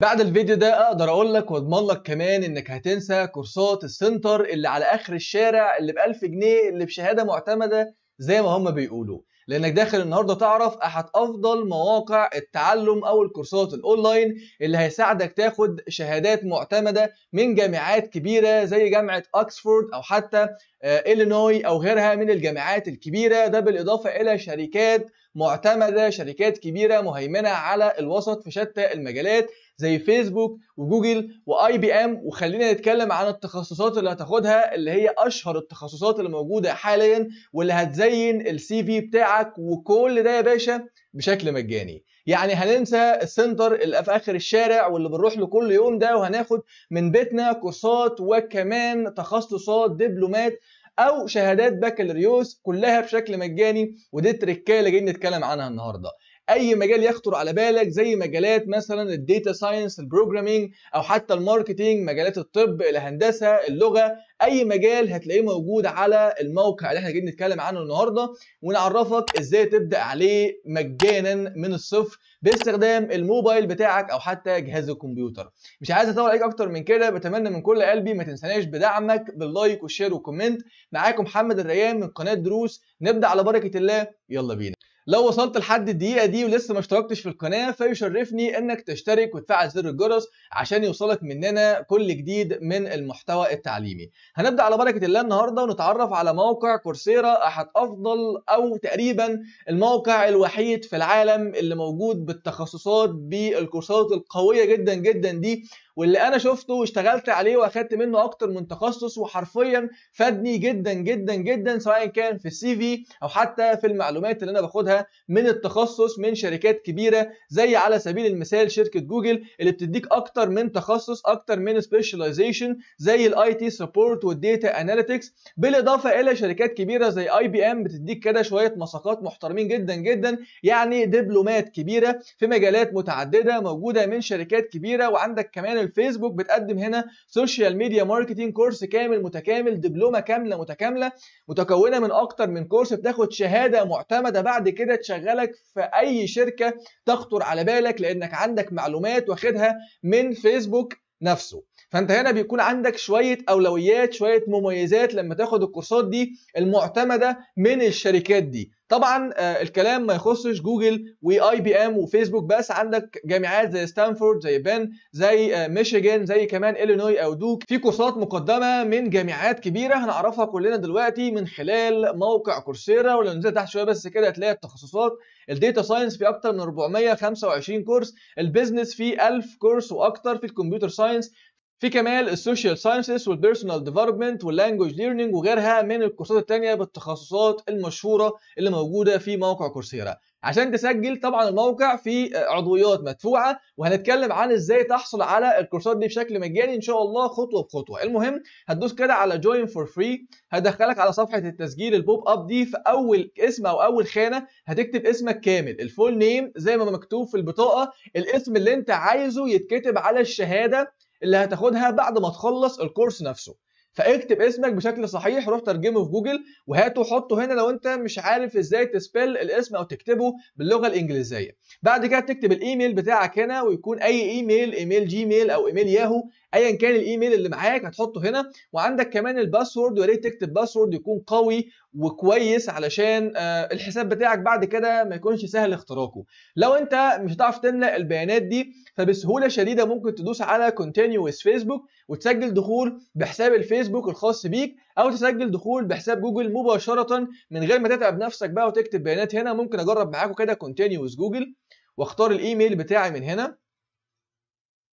بعد الفيديو ده اقدر اقول لك واضمن لك كمان انك هتنسى كورسات السنتر اللي على اخر الشارع اللي ب 1000 جنيه اللي بشهاده معتمده زي ما هم بيقولوا لانك داخل النهارده تعرف احد افضل مواقع التعلم او الكورسات الاونلاين اللي هيساعدك تاخد شهادات معتمده من جامعات كبيره زي جامعه اوكسفورد او حتى آه، الينوي او غيرها من الجامعات الكبيره ده بالاضافه الى شركات معتمده شركات كبيره مهيمنه على الوسط في شتى المجالات زي فيسبوك وجوجل واي بي ام وخلينا نتكلم عن التخصصات اللي هتاخدها اللي هي اشهر التخصصات اللي موجوده حاليا واللي هتزين السي في بتاعك وكل ده يا باشا بشكل مجاني يعني هننسى السنتر اللي في اخر الشارع واللي بنروح له كل يوم ده وهناخد من بيتنا كورسات وكمان تخصصات دبلومات او شهادات بكالوريوس كلها بشكل مجاني ودي التركايه اللي جايين نتكلم عنها النهارده اي مجال يخطر على بالك زي مجالات مثلا الداتا ساينس البروجرامينج او حتى الماركتينج مجالات الطب الهندسه اللغه اي مجال هتلاقيه موجود على الموقع اللي احنا جايين نتكلم عنه النهارده ونعرفك ازاي تبدا عليه مجانا من الصفر باستخدام الموبايل بتاعك او حتى جهاز الكمبيوتر مش عايز اطول عليك اكتر من كده بتمنى من كل قلبي ما تنسناش بدعمك باللايك والشير والكومنت معاكم محمد الريان من قناه دروس نبدا على بركه الله يلا بينا لو وصلت لحد الدقيقه دي ولسه ما اشتركتش في القناه فيشرفني انك تشترك وتفعل زر الجرس عشان يوصلك مننا كل جديد من المحتوى التعليمي هنبدا على بركه الله النهارده ونتعرف على موقع كورسيرا احد افضل او تقريبا الموقع الوحيد في العالم اللي موجود بالتخصصات بالكورسات القويه جدا جدا دي واللي انا شفته واشتغلت عليه واخدت منه اكتر من تخصص وحرفيا فادني جدا جدا جدا سواء كان في السي في او حتى في المعلومات اللي انا باخدها من التخصص من شركات كبيره زي على سبيل المثال شركه جوجل اللي بتديك اكتر من تخصص اكتر من سبيشاليزيشن زي الاي تي سبورت والديتا اناليتكس بالاضافه الى شركات كبيره زي اي بي ام بتديك كده شويه مساقات محترمين جدا جدا يعني دبلومات كبيره في مجالات متعدده موجوده من شركات كبيره وعندك كمان الفيسبوك بتقدم هنا سوشيال ميديا ماركتينج كورس كامل متكامل دبلومه كامله متكامله متكونه من اكتر من كورس بتاخد شهاده معتمده بعد كده تشغلك في اي شركه تخطر على بالك لانك عندك معلومات واخدها من فيسبوك نفسه فانت هنا بيكون عندك شويه اولويات شويه مميزات لما تاخد الكورسات دي المعتمده من الشركات دي طبعا آه، الكلام ما يخصش جوجل واي بي ام وفيسبوك بس عندك جامعات زي ستانفورد زي بن زي آه، ميشيغان زي كمان الينوي او دوك في كورسات مقدمه من جامعات كبيره هنعرفها كلنا دلوقتي من خلال موقع كورسيرا ولو نزلت تحت شويه بس كده هتلاقي التخصصات الديتا ساينس في اكتر من 425 كورس البيزنس في 1000 كورس واكتر في الكمبيوتر ساينس في كمان السوشيال ساينسز والبيرسونال ديفلوبمنت واللانجوج ليرنينج وغيرها من الكورسات التانية بالتخصصات المشهورة اللي موجودة في موقع كورسيرا عشان تسجل طبعا الموقع في عضويات مدفوعه وهنتكلم عن ازاي تحصل على الكورسات دي بشكل مجاني ان شاء الله خطوه بخطوه المهم هتدوس كده على جوين فور فري هدخلك على صفحه التسجيل البوب اب دي في اول اسم او اول خانه هتكتب اسمك كامل الفول نيم زي ما مكتوب في البطاقه الاسم اللي انت عايزه يتكتب على الشهاده اللي هتاخدها بعد ما تخلص الكورس نفسه فاكتب اسمك بشكل صحيح روح ترجمه في جوجل وهاته وحطه هنا لو انت مش عارف ازاي تسبل الاسم او تكتبه باللغه الانجليزيه بعد كده تكتب الايميل بتاعك هنا ويكون اي ايميل ايميل جيميل او ايميل ياهو ايا كان الايميل اللي معاك هتحطه هنا وعندك كمان الباسورد ويا ريت تكتب باسورد يكون قوي وكويس علشان آه، الحساب بتاعك بعد كده ما يكونش سهل اختراقه لو انت مش هتعرف تملأ البيانات دي فبسهوله شديده ممكن تدوس على كونتينيو فيسبوك وتسجل دخول بحساب الفيسبوك الخاص بيك او تسجل دخول بحساب جوجل مباشره من غير ما تتعب نفسك بقى وتكتب بيانات هنا ممكن اجرب معاكم كده كونتينيوس جوجل واختار الايميل بتاعي من هنا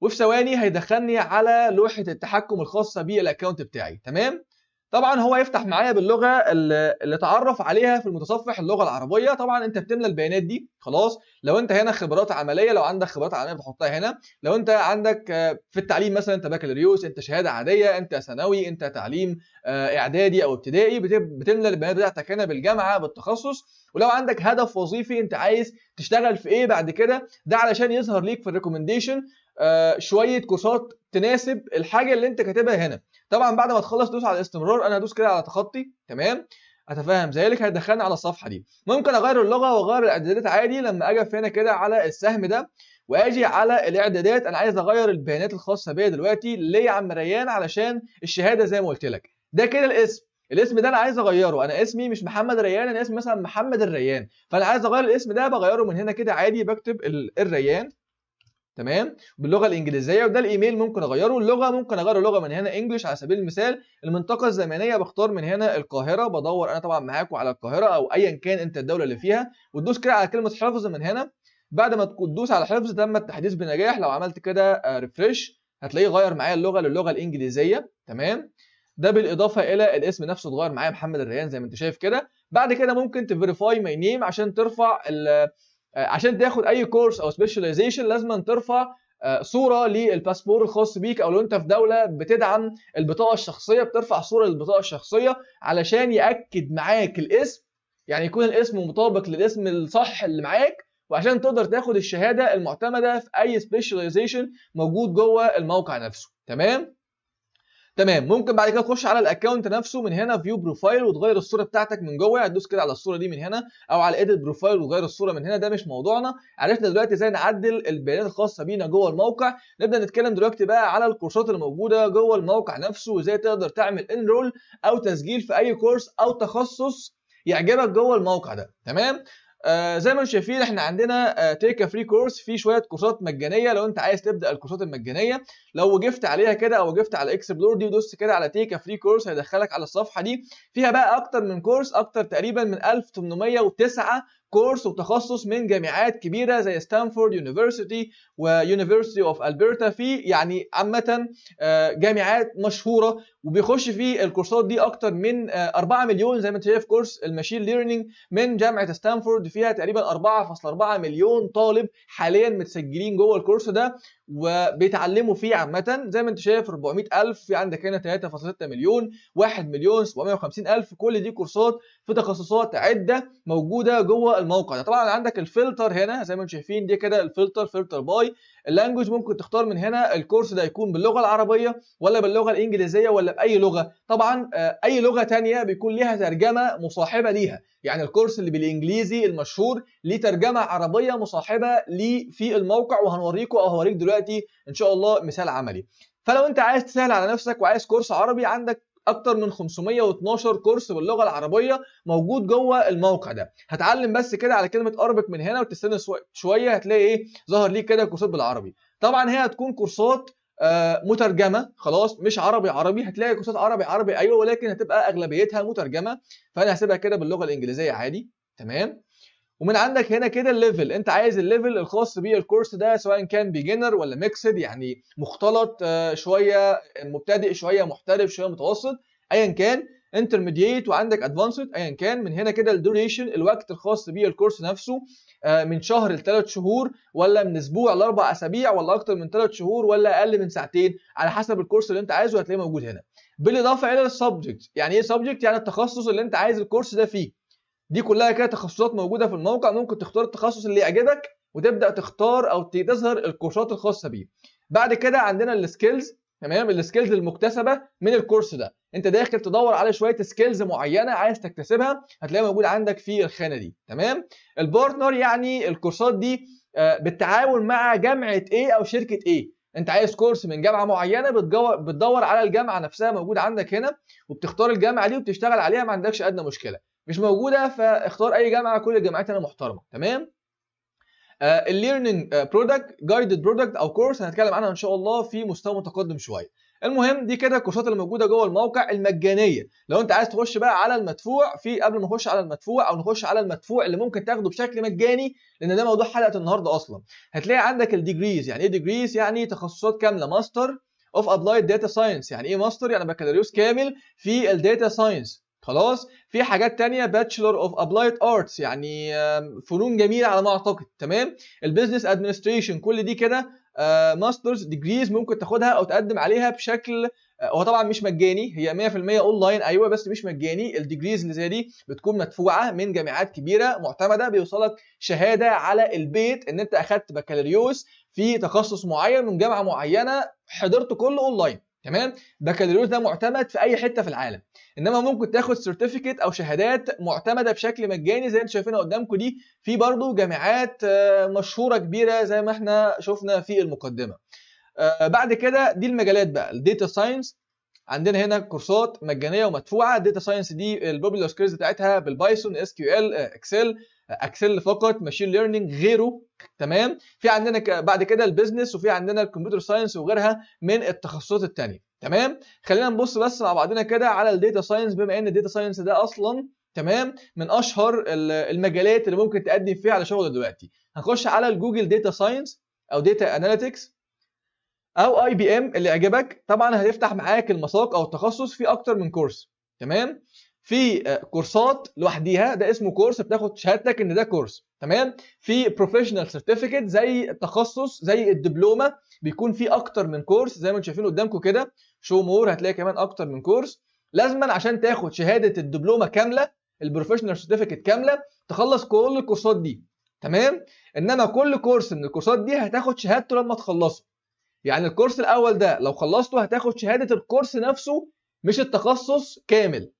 وفي ثواني هيدخلني على لوحه التحكم الخاصه بالاكونت بتاعي تمام طبعا هو يفتح معايا باللغه اللي اتعرف عليها في المتصفح اللغه العربيه طبعا انت بتملى البيانات دي خلاص لو انت هنا خبرات عمليه لو عندك خبرات عمليه بتحطها هنا لو انت عندك آه، في التعليم مثلا انت بكالوريوس انت شهاده عاديه انت ثانوي انت تعليم آه، اعدادي او ابتدائي بتملى البيانات بتاعتك هنا بالجامعه بالتخصص ولو عندك هدف وظيفي انت عايز تشتغل في ايه بعد كده ده علشان يظهر ليك في الريكومنديشن آه، شويه كورسات تناسب الحاجه اللي انت كاتبها هنا طبعا بعد ما تخلص دوس على الاستمرار انا هدوس كده على تخطي تمام اتفهم ذلك هيدخلني على الصفحه دي ممكن اغير اللغه واغير الاعدادات عادي لما اجي هنا كده على السهم ده واجي على الاعدادات انا عايز اغير البيانات الخاصه بيا دلوقتي ليه يا عم ريان علشان الشهاده زي ما قلت لك ده كده الاسم الاسم ده انا عايز اغيره انا اسمي مش محمد ريان انا اسمي مثلا محمد الريان فانا عايز اغير الاسم ده بغيره من هنا كده عادي بكتب الريان تمام باللغه الانجليزيه وده الايميل ممكن اغيره اللغه ممكن اغير اللغه من هنا انجلش على سبيل المثال المنطقه الزمنيه بختار من هنا القاهره بدور انا طبعا معاكم على القاهره او ايا كان انت الدوله اللي فيها وتدوس كده على كلمه حفظ من هنا بعد ما تدوس على حفظ تم التحديث بنجاح لو عملت كده ريفرش آه، هتلاقيه غير معايا اللغه للغه الانجليزيه تمام ده بالاضافه الى الاسم نفسه اتغير معايا محمد الريان زي ما انت شايف كده بعد كده ممكن تفيريفاي ماي نيم عشان ترفع آه، عشان تاخد اي كورس او سبيشاليزيشن لازم ترفع آه، صوره للباسبور الخاص بيك او لو انت في دوله بتدعم البطاقه الشخصيه بترفع صوره للبطاقه الشخصيه علشان ياكد معاك الاسم يعني يكون الاسم مطابق للاسم الصح اللي معاك وعشان تقدر تاخد الشهاده المعتمده في اي سبيشاليزيشن موجود جوه الموقع نفسه تمام تمام ممكن بعد كده تخش على الاكونت نفسه من هنا فيو بروفايل وتغير الصوره بتاعتك من جوه هتدوس كده على الصوره دي من هنا او على اديت بروفايل وتغير الصوره من هنا ده مش موضوعنا عرفنا دلوقتي ازاي نعدل البيانات الخاصه بينا جوه الموقع نبدا نتكلم دلوقتي بقى على الكورسات اللي موجوده جوه الموقع نفسه وازاي تقدر تعمل انرول او تسجيل في اي كورس او تخصص يعجبك جوه الموقع ده تمام آه، زي ما انتم شايفين احنا عندنا تيك فري كورس في شويه كورسات مجانيه لو انت عايز تبدا الكورسات المجانيه لو وقفت عليها كده او وقفت على اكسبلور دي ودوس كده على تيك فري كورس هيدخلك على الصفحه دي فيها بقى اكتر من كورس اكتر تقريبا من 1809 كورس وتخصص من جامعات كبيره زي ستانفورد يونيفرسيتي ويونيفرسيتي اوف البرتا في يعني عامه آه، جامعات مشهوره وبيخش في الكورسات دي اكتر من 4 آه، مليون زي ما انت شايف كورس الماشين ليرنينج من جامعه ستانفورد فيها تقريبا 4.4 مليون طالب حاليا متسجلين جوه الكورس ده وبيتعلموا فيه عامه زي ما انت شايف 400 الف في عندك هنا 3.6 مليون 1 مليون 750 الف كل دي كورسات في تخصصات عده موجوده جوه الموقع ده طبعا عندك الفلتر هنا زي ما انتم شايفين دي كده الفلتر فلتر باي اللانجوج ممكن تختار من هنا الكورس ده يكون باللغه العربيه ولا باللغه الانجليزيه ولا باي لغه طبعا آه، اي لغه ثانيه بيكون ليها ترجمه مصاحبه ليها يعني الكورس اللي بالانجليزي المشهور ليه ترجمه عربيه مصاحبه ليه في الموقع وهنوريكم او هوريك دلوقتي ان شاء الله مثال عملي فلو انت عايز تسهل على نفسك وعايز كورس عربي عندك اكتر من 512 كورس باللغه العربيه موجود جوه الموقع ده هتعلم بس كده على كلمه اربك من هنا وتستنى شويه هتلاقي ايه ظهر ليك كده كورسات بالعربي طبعا هي هتكون كورسات آه مترجمه خلاص مش عربي عربي هتلاقي كورسات عربي عربي ايوه ولكن هتبقى اغلبيتها مترجمه فانا هسيبها كده باللغه الانجليزيه عادي تمام ومن عندك هنا كده الليفل انت عايز الليفل الخاص بيه الكورس ده سواء كان بيجنر ولا ميكسد يعني مختلط آه، شويه مبتدئ شويه محترف شويه متوسط ايا كان انترميديت وعندك ادفانسد ايا كان من هنا كده الدوريشن الوقت الخاص بيه الكورس نفسه آه، من شهر لثلاث شهور ولا من اسبوع لاربع اسابيع ولا اكتر من ثلاث شهور ولا اقل من ساعتين على حسب الكورس اللي انت عايزه هتلاقيه موجود هنا بالاضافه الى السبجكت يعني ايه سبجكت يعني التخصص اللي انت عايز الكورس ده فيه دي كلها كده تخصصات موجوده في الموقع ممكن تختار التخصص اللي يعجبك وتبدا تختار او تظهر الكورسات الخاصه بيه بعد كده عندنا السكيلز تمام السكيلز المكتسبه من الكورس ده انت داخل تدور على شويه سكيلز معينه عايز تكتسبها هتلاقيها موجوده عندك في الخانه دي تمام البارتنر يعني الكورسات دي آه، بالتعاون مع جامعه ايه او شركه ايه انت عايز كورس من جامعه معينه بتدور على الجامعه نفسها موجوده عندك هنا وبتختار الجامعه دي وبتشتغل عليها ما عندكش ادنى مشكله مش موجوده فاختار اي جامعه كل الجامعات هنا محترمه تمام الليرنينج برودكت جايدد برودكت او كورس هنتكلم عنها ان شاء الله في مستوى متقدم شويه المهم دي كده الكورسات اللي موجوده جوه الموقع المجانيه لو انت عايز تخش بقى على المدفوع في قبل ما نخش على المدفوع او نخش على المدفوع اللي ممكن تاخده بشكل مجاني لان ده موضوع حلقه النهارده اصلا هتلاقي عندك الديجريز يعني ايه ديجريز يعني تخصصات كامله ماستر اوف ابلايد داتا ساينس يعني ايه ماستر يعني بكالوريوس كامل في الداتا ساينس خلاص في حاجات تانية باتشلر اوف ابلايد ارتس يعني فنون جميله على ما اعتقد تمام البيزنس ادمنستريشن كل دي كده ماسترز آه، ديجريز ممكن تاخدها او تقدم عليها بشكل آه، هو طبعا مش مجاني هي 100% اونلاين ايوه بس مش مجاني الديجريز اللي زي دي بتكون مدفوعه من جامعات كبيره معتمده بيوصلك شهاده على البيت ان انت اخدت بكالوريوس في تخصص معين من جامعه معينه حضرته كله اونلاين تمام بكالوريوس ده معتمد في اي حته في العالم انما ممكن تاخد سيرتيفيكت او شهادات معتمده بشكل مجاني زي انتم شايفينها قدامكم دي في برضه جامعات آه، مشهوره كبيره زي ما احنا شفنا في المقدمه آه، بعد كده دي المجالات بقى الديتا ساينس عندنا هنا كورسات مجانيه ومدفوعه الديتا ساينس دي البوبولار سكيلز بتاعتها بالبايثون اس كيو ال اكسل اكسل فقط ماشين ليرنينج غيره تمام في عندنا بعد كده البيزنس وفي عندنا الكمبيوتر ساينس وغيرها من التخصصات الثانيه تمام خلينا نبص بس مع بعضنا كده على الديتا ساينس بما ان الديتا ساينس ده اصلا تمام من اشهر المجالات اللي ممكن تقدم فيها على شغل دلوقتي هنخش على الجوجل ديتا ساينس او ديتا اناليتكس او اي بي ام اللي عجبك طبعا هتفتح معاك المساق او التخصص في اكتر من كورس تمام في آه، كورسات لوحديها ده اسمه كورس بتاخد شهادتك ان ده كورس تمام في بروفيشنال سيرتيفيكت زي التخصص زي الدبلومه بيكون في اكتر من كورس زي ما انتم شايفين قدامكم كده شو مور هتلاقي كمان اكتر من كورس لازما عشان تاخد شهاده الدبلومه كامله البروفيشنال سيرتيفيكت كامله تخلص كل الكورسات دي تمام انما كل كورس من الكورسات دي هتاخد شهادته لما تخلصه يعني الكورس الاول ده لو خلصته هتاخد شهاده الكورس نفسه مش التخصص كامل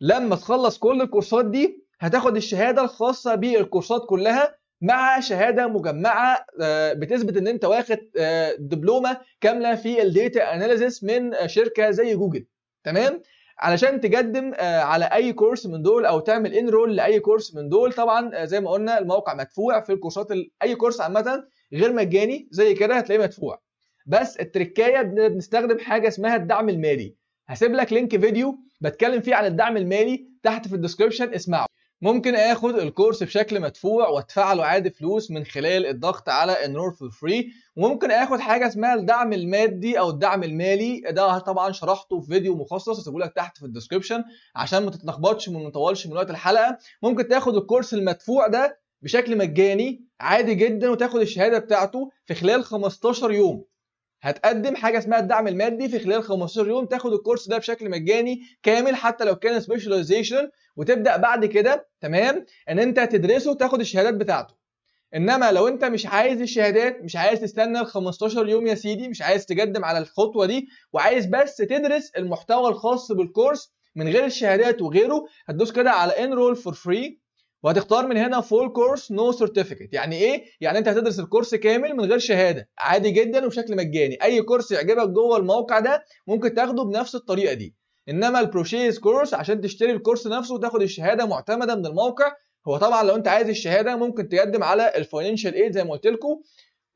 لما تخلص كل الكورسات دي هتاخد الشهاده الخاصه بالكورسات كلها مع شهاده مجمعه آه، بتثبت ان انت واخد آه، دبلومه كامله في الديتا اناليسيس من شركه زي جوجل تمام علشان تقدم آه، على اي كورس من دول او تعمل انرول لاي كورس من دول طبعا زي ما قلنا الموقع مدفوع في الكورسات اي كورس عامه غير مجاني زي كده هتلاقيه مدفوع بس التركايه بنستخدم حاجه اسمها الدعم المالي هسيب لك لينك فيديو بتكلم فيه عن الدعم المالي تحت في الديسكربشن اسمعه ممكن اخد الكورس بشكل مدفوع وادفع له عادي فلوس من خلال الضغط على انرول فور فري وممكن اخد حاجه اسمها الدعم المادي او الدعم المالي ده طبعا شرحته في فيديو مخصص هسيبه لك تحت في الديسكربشن عشان ما تتلخبطش وما نطولش من وقت الحلقه ممكن تاخد الكورس المدفوع ده بشكل مجاني عادي جدا وتاخد الشهاده بتاعته في خلال 15 يوم هتقدم حاجه اسمها الدعم المادي في خلال 15 يوم تاخد الكورس ده بشكل مجاني كامل حتى لو كان سبيشاليزيشن وتبدا بعد كده تمام ان انت تدرسه وتاخد الشهادات بتاعته انما لو انت مش عايز الشهادات مش عايز تستنى ال 15 يوم يا سيدي مش عايز تقدم على الخطوه دي وعايز بس تدرس المحتوى الخاص بالكورس من غير الشهادات وغيره هتدوس كده على انرول فور فري وهتختار من هنا فول كورس نو سيرتيفيكت يعني ايه يعني انت هتدرس الكورس كامل من غير شهاده عادي جدا وبشكل مجاني اي كورس يعجبك جوه الموقع ده ممكن تاخده بنفس الطريقه دي انما البروشيز كورس عشان تشتري الكورس نفسه وتاخد الشهاده معتمده من الموقع هو طبعا لو انت عايز الشهاده ممكن تقدم على الفاينانشال ايد زي ما قلت لكم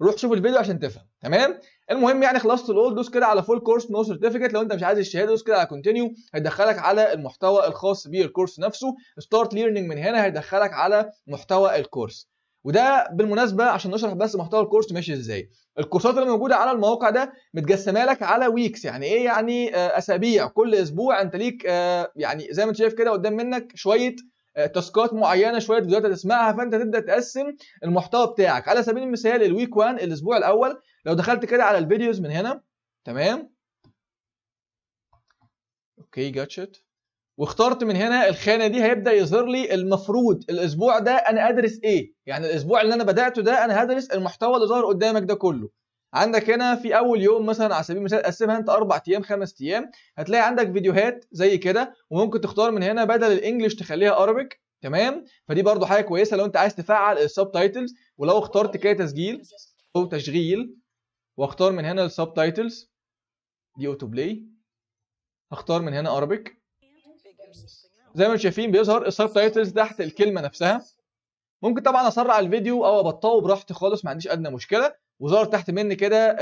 روح شوف الفيديو عشان تفهم تمام المهم يعني خلصت الاول دوس كده على فول كورس نو سيرتيفيكت لو انت مش عايز الشهاده دوس كده على كونتينيو هيدخلك على المحتوى الخاص بالكورس نفسه ستارت ليرنينج من هنا هيدخلك على محتوى الكورس وده بالمناسبه عشان نشرح بس محتوى الكورس ماشي ازاي الكورسات اللي موجوده على المواقع ده متقسمه لك على ويكس يعني ايه يعني آه، اسابيع كل اسبوع انت ليك آه، يعني زي ما انت شايف كده قدام منك شويه آه، تاسكات معينه شويه فيديوهات هتسمعها فانت تبدا تقسم المحتوى بتاعك على سبيل المثال الويك 1 الاسبوع الاول لو دخلت كده على الفيديوز من هنا تمام اوكي جاتشت واخترت من هنا الخانه دي هيبدا يظهر لي المفروض الاسبوع ده انا ادرس ايه يعني الاسبوع اللي انا بداته ده انا هدرس المحتوى اللي ظهر قدامك ده كله عندك هنا في اول يوم مثلا على سبيل المثال قسمها انت اربع ايام خمس ايام هتلاقي عندك فيديوهات زي كده وممكن تختار من هنا بدل الانجليش تخليها ارابيك تمام فدي برضو حاجه كويسه لو انت عايز تفعل السب تايتلز ولو اخترت كده تسجيل او تشغيل واختار من هنا السب تايتلز دي اوتو بلاي اختار من هنا ارابيك زي ما شايفين بيظهر السب تايتلز تحت الكلمه نفسها ممكن طبعا اسرع الفيديو او ابطئه براحتي خالص ما عنديش ادنى مشكله وظهر تحت مني كده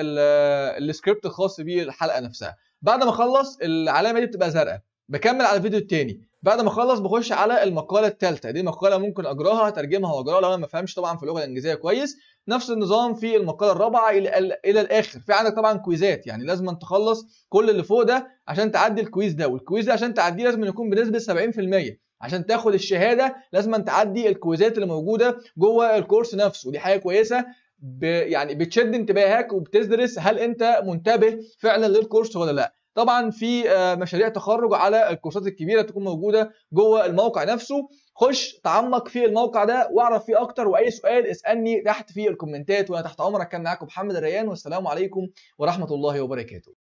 السكريبت الخاص بيه الحلقه نفسها بعد ما اخلص العلامه دي بتبقى زرقاء بكمل على الفيديو التاني بعد ما اخلص بخش على المقاله الثالثه دي مقاله ممكن اجراها ترجمها واجراها لو انا ما فهمش طبعا في اللغه الانجليزيه كويس نفس النظام في المقاله الرابعه الى الى الاخر في عندك طبعا كويزات يعني لازم أن تخلص كل اللي فوق ده عشان تعدي الكويز ده والكويز ده عشان تعديه لازم يكون بنسبه 70% عشان تاخد الشهاده لازم تعدي الكويزات اللي موجوده جوه الكورس نفسه ودي حاجه كويسه ب يعني بتشد انتباهك وبتدرس هل انت منتبه فعلا للكورس ولا لا طبعا في آه، مشاريع تخرج على الكورسات الكبيره تكون موجوده جوه الموقع نفسه خش تعمق في الموقع ده واعرف فيه اكتر واي سؤال اسالني تحت في الكومنتات وانا تحت امرك كان معاكم محمد الريان والسلام عليكم ورحمه الله وبركاته